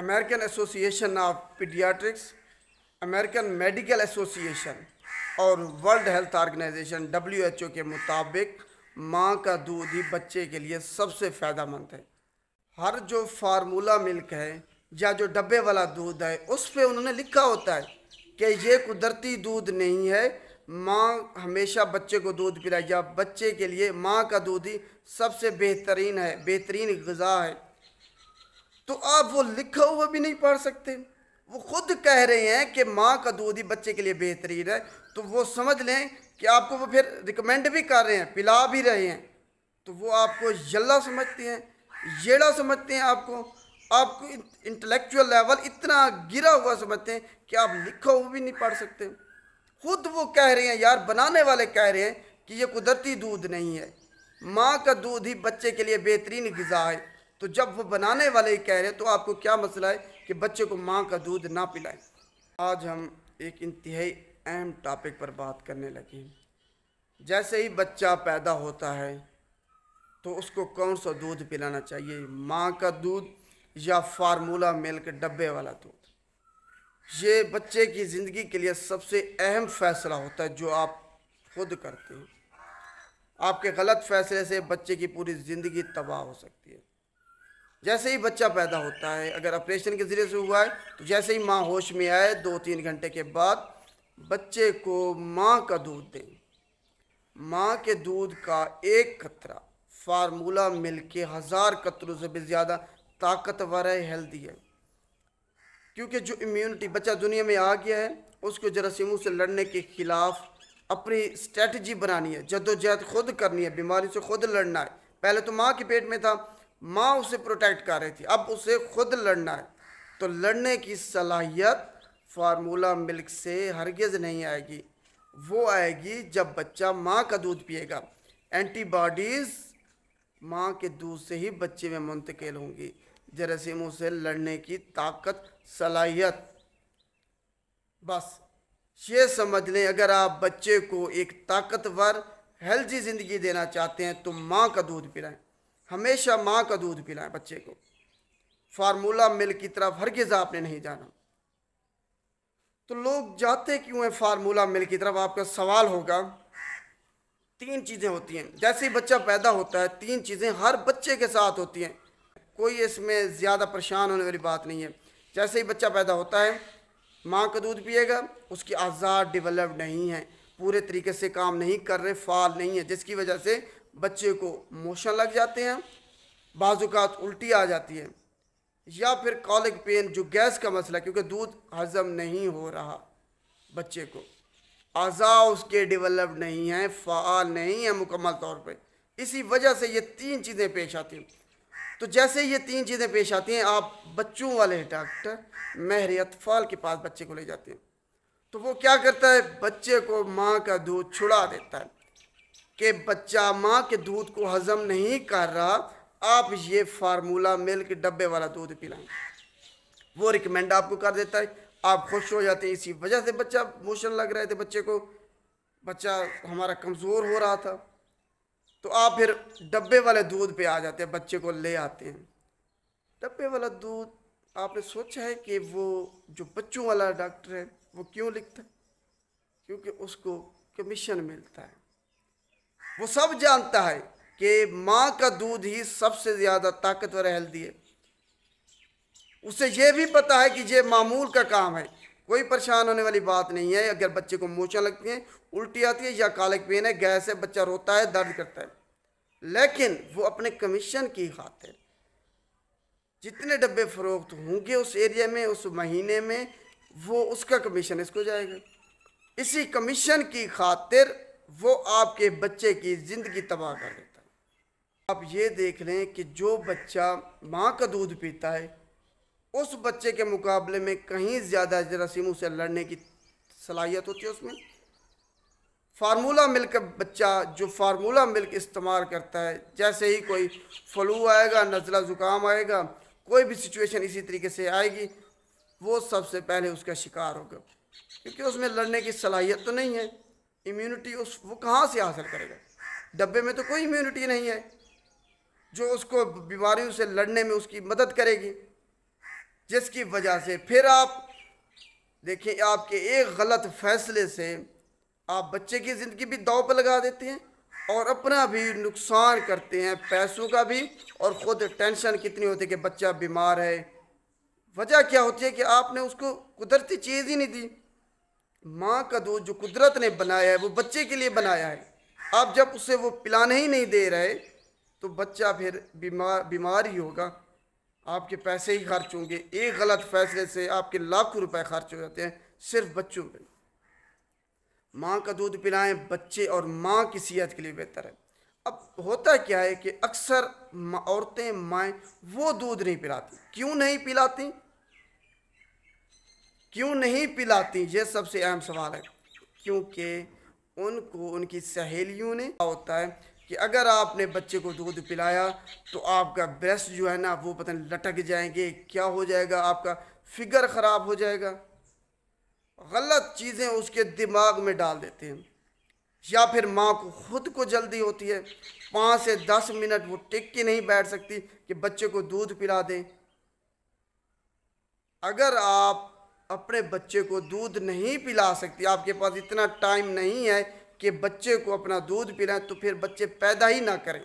American Association of Pediatrics American Medical Association और World Health Organization W H O के मुताबिक माँ का दूध ही बच्चे के लिए सबसे मंद है हर जो फार्मूला मिल्क है या जो डब्बे वाला दूध है उस पर उन्होंने लिखा होता है कि ये कुदरती दूध नहीं है माँ हमेशा बच्चे को दूध पिलाई या बच्चे के लिए माँ का दूध ही सबसे बेहतरीन है बेहतरीन गज़ा है तो आप वो लिखा हुआ भी नहीं पढ़ सकते वो खुद कह रहे हैं कि माँ का दूध ही बच्चे के लिए बेहतरीन है तो वो समझ लें कि आपको वो फिर रिकमेंड भी कर रहे हैं पिला भी रहे हैं तो वो आपको यल्ला समझते हैं येड़ा समझते हैं आपको आपको इंटेलेक्चुअल लेवल इतना गिरा हुआ समझते हैं कि आप लिखा हुआ भी नहीं पढ़ सकते खुद वो कह रहे हैं यार बनाने वाले कह रहे हैं कि ये कुदरती दूध नहीं है माँ का दूध ही बच्चे के लिए बेहतरीन गज़ा है तो जब वो बनाने वाले ही कह रहे हैं तो आपको क्या मसला है कि बच्चे को माँ का दूध ना पिलाएं आज हम एक इंतहाई अहम टॉपिक पर बात करने लगे हैं जैसे ही बच्चा पैदा होता है तो उसको कौन सा दूध पिलाना चाहिए माँ का दूध या फार्मूला मिल्क डब्बे वाला दूध ये बच्चे की ज़िंदगी के लिए सबसे अहम फैसला होता है जो आप खुद करते हैं आपके गलत फैसले से बच्चे की पूरी ज़िंदगी तबाह हो सकती है जैसे ही बच्चा पैदा होता है अगर ऑपरेशन के ज़रिए से हुआ है तो जैसे ही माँ होश में आए दो तीन घंटे के बाद बच्चे को माँ का दूध दें माँ के दूध का एक कतरा फार्मूला मिल के हज़ार कतरों से भी ज़्यादा ताकतवर है हेल्दी है क्योंकि जो इम्यूनिटी बच्चा दुनिया में आ गया है उसको जरासीमों से लड़ने के ख़िलाफ़ अपनी स्ट्रेटजी बनानी है जद्दोजहद खुद करनी है बीमारी से खुद लड़ना है पहले तो माँ के पेट में था माँ उसे प्रोटेक्ट कर रही थी अब उसे खुद लड़ना है तो लड़ने की सलाहियत फार्मूला मिल्क से हरगिज़ नहीं आएगी वो आएगी जब बच्चा माँ का दूध पिएगा एंटीबॉडीज़ माँ के दूध से ही बच्चे में मुंतकिल होंगी जरासीमों से लड़ने की ताकत सलाहियत बस ये समझ लें अगर आप बच्चे को एक ताकतवर हेल्दी ज़िंदगी देना चाहते हैं तो माँ का दूध पिलाएं हमेशा माँ का दूध पिलाएं बच्चे को फार्मूला मिल की तरफ हर गिजा आपने नहीं जाना तो लोग जाते क्यों हैं फार्मूला मिल की तरफ आपका सवाल होगा तीन चीज़ें होती हैं जैसे ही बच्चा पैदा होता है तीन चीज़ें हर बच्चे के साथ होती हैं कोई इसमें ज़्यादा परेशान होने वाली बात नहीं है जैसे ही बच्चा पैदा होता है माँ का दूध पिएगा उसकी आज़ाद डेवलप नहीं है पूरे तरीके से काम नहीं कर रहे फाल नहीं है जिसकी वजह से बच्चे को मोशन लग जाते हैं बाजुकात उल्टी आ जाती है या फिर कॉलिक पेन जो गैस का मसला क्योंकि दूध हजम नहीं हो रहा बच्चे को अज़ा उसके डेवलप नहीं हैं फ़ाल नहीं है मुकम्मल तौर पे इसी वजह से ये तीन चीज़ें पेश आती हैं तो जैसे ये तीन चीज़ें पेश आती हैं आप बच्चों वाले डॉक्टर महर अतफाल के पास बच्चे को ले जाते हैं तो वो क्या करता है बच्चे को माँ का दूध छुड़ा देता है कि बच्चा माँ के दूध को हज़म नहीं कर रहा आप ये फार्मूला मिल्क डब्बे वाला दूध पिलाएं वो रिकमेंड आपको कर देता है आप खुश हो जाते हैं इसी वजह से बच्चा मोशन लग रहे थे तो बच्चे को बच्चा हमारा कमज़ोर हो रहा था तो आप फिर डब्बे वाले दूध पे आ जाते हैं बच्चे को ले आते हैं डब्बे वाला दूध आपने सोचा है कि वो जो बच्चों वाला डॉक्टर है वो क्यों लिखता है क्योंकि उसको कमीशन मिलता है वो सब जानता है कि माँ का दूध ही सबसे ज़्यादा ताकतवर हेल्दी है उसे यह भी पता है कि ये मामूल का काम है कोई परेशान होने वाली बात नहीं है अगर बच्चे को मोचन लगती हैं उल्टी आती है या कालक पेन है गैस है बच्चा रोता है दर्द करता है लेकिन वो अपने कमीशन की खातिर जितने डब्बे फरोख्त होंगे उस एरिया में उस महीने में वो उसका कमीशन इसको जाएगा इसी कमीशन की खातिर वो आपके बच्चे की ज़िंदगी तबाह कर देता है आप ये देख लें कि जो बच्चा माँ का दूध पीता है उस बच्चे के मुकाबले में कहीं ज़्यादा जरासीम से लड़ने की सलाहियत होती है उसमें फार्मूला मिल्क बच्चा जो फार्मूला मिल्क इस्तेमाल करता है जैसे ही कोई फ्लू आएगा नज़ला ज़ुकाम आएगा कोई भी सिचुएशन इसी तरीके से आएगी वो सबसे पहले उसका शिकार होगा क्योंकि उसमें लड़ने की सलाहियत तो नहीं है इम्यूनिटी उस वो कहाँ से हासिल करेगा डब्बे में तो कोई इम्यूनिटी नहीं है जो उसको बीमारियों से लड़ने में उसकी मदद करेगी जिसकी वजह से फिर आप देखिए आपके एक गलत फैसले से आप बच्चे की ज़िंदगी भी दाव पर लगा देते हैं और अपना भी नुकसान करते हैं पैसों का भी और ख़ुद टेंशन कितनी होती है कि बच्चा बीमार है वजह क्या होती है कि आपने उसको कुदरती चीज़ ही नहीं दी माँ का दूध जो कुदरत ने बनाया है वो बच्चे के लिए बनाया है आप जब उसे वो पिलाने ही नहीं दे रहे तो बच्चा फिर बीमार बीमार ही होगा आपके पैसे ही खर्च होंगे एक गलत फैसले से आपके लाखों रुपए खर्च हो जाते हैं सिर्फ बच्चों पर माँ का दूध पिलाएं बच्चे और माँ की सेहत के लिए बेहतर है अब होता क्या है कि अक्सर औरतें माएँ वो दूध नहीं पिलाती क्यों नहीं पिलाती क्यों नहीं पिलाती ये सबसे अहम सवाल है क्योंकि उनको उनकी सहेलियों ने होता है कि अगर आपने बच्चे को दूध पिलाया तो आपका ब्रेस्ट जो है ना वो पता नहीं लटक जाएंगे क्या हो जाएगा आपका फिगर ख़राब हो जाएगा गलत चीज़ें उसके दिमाग में डाल देते हैं या फिर माँ को खुद को जल्दी होती है पाँच से दस मिनट वो टिक के नहीं बैठ सकती कि बच्चे को दूध पिला दें अगर आप अपने बच्चे को दूध नहीं पिला सकती आपके पास इतना टाइम नहीं है कि बच्चे को अपना दूध पिलाएं तो फिर बच्चे पैदा ही ना करें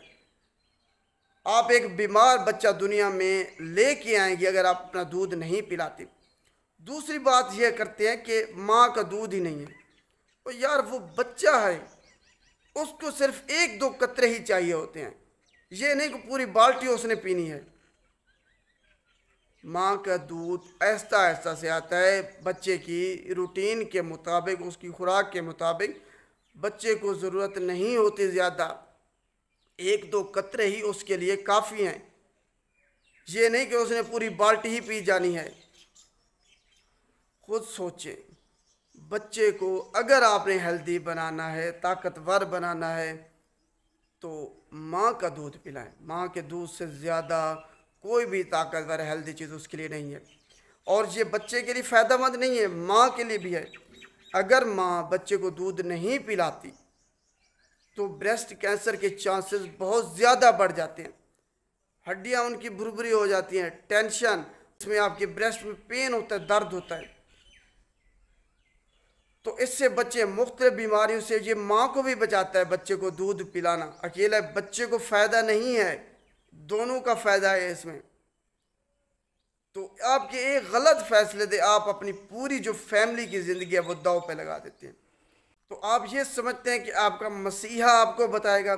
आप एक बीमार बच्चा दुनिया में ले के आएंगे अगर आप अपना दूध नहीं पिलाते दूसरी बात यह करते हैं कि माँ का दूध ही नहीं है तो यार वो बच्चा है उसको सिर्फ एक दो कतरे ही चाहिए होते हैं ये नहीं कि पूरी बाल्टी उसने पीनी है माँ का दूध ऐसा ऐसा से आता है बच्चे की रूटीन के मुताबिक उसकी खुराक के मुताबिक बच्चे को ज़रूरत नहीं होती ज़्यादा एक दो कतरे ही उसके लिए काफ़ी हैं ये नहीं कि उसने पूरी बाल्टी ही पी जानी है खुद सोचें बच्चे को अगर आपने हेल्दी बनाना है ताकतवर बनाना है तो माँ का दूध पिलाएं माँ के दूध से ज़्यादा कोई भी ताकतवर हेल्दी चीज़ उसके लिए नहीं है और ये बच्चे के लिए फ़ायदेमंद नहीं है माँ के लिए भी है अगर माँ बच्चे को दूध नहीं पिलाती तो ब्रेस्ट कैंसर के चांसेस बहुत ज़्यादा बढ़ जाते हैं हड्डियाँ उनकी भुरभुरी हो जाती हैं टेंशन उसमें आपके ब्रेस्ट में पेन होता है दर्द होता है तो इससे बच्चे मुख्त बीमारियों से ये माँ को भी बचाता है बच्चे को दूध पिलाना अकेला बच्चे को फ़ायदा नहीं है दोनों का फ़ायदा है इसमें तो आपके एक गलत फैसले दे आप अपनी पूरी जो फैमिली की ज़िंदगी है वो दाव पे लगा देते हैं तो आप ये समझते हैं कि आपका मसीहा आपको बताएगा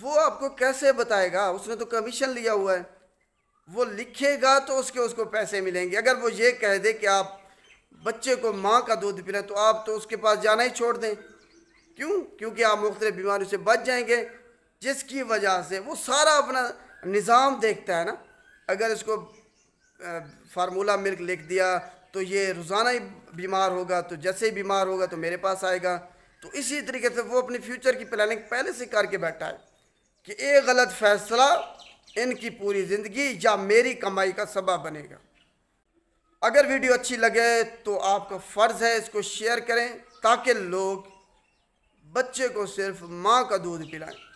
वो आपको कैसे बताएगा उसने तो कमीशन लिया हुआ है वो लिखेगा तो उसके उसको पैसे मिलेंगे अगर वो ये कह दे कि आप बच्चे को माँ का दूध पिला तो आप तो उसके पास जाना ही छोड़ दें क्यों क्योंकि आप मुख्तलिफ बीमारियों से बच जाएंगे जिसकी वजह से वो सारा अपना निज़ाम देखता है ना अगर इसको फार्मूला मिल्क लिख दिया तो ये रोज़ाना ही बीमार होगा तो जैसे ही बीमार होगा तो मेरे पास आएगा तो इसी तरीके से वो अपनी फ्यूचर की प्लानिंग पहले से करके बैठा है कि एक गलत फैसला इनकी पूरी ज़िंदगी या मेरी कमाई का सबब बनेगा अगर वीडियो अच्छी लगे तो आपका फ़र्ज़ है इसको शेयर करें ताकि लोग बच्चे को सिर्फ माँ का दूध पिलाएं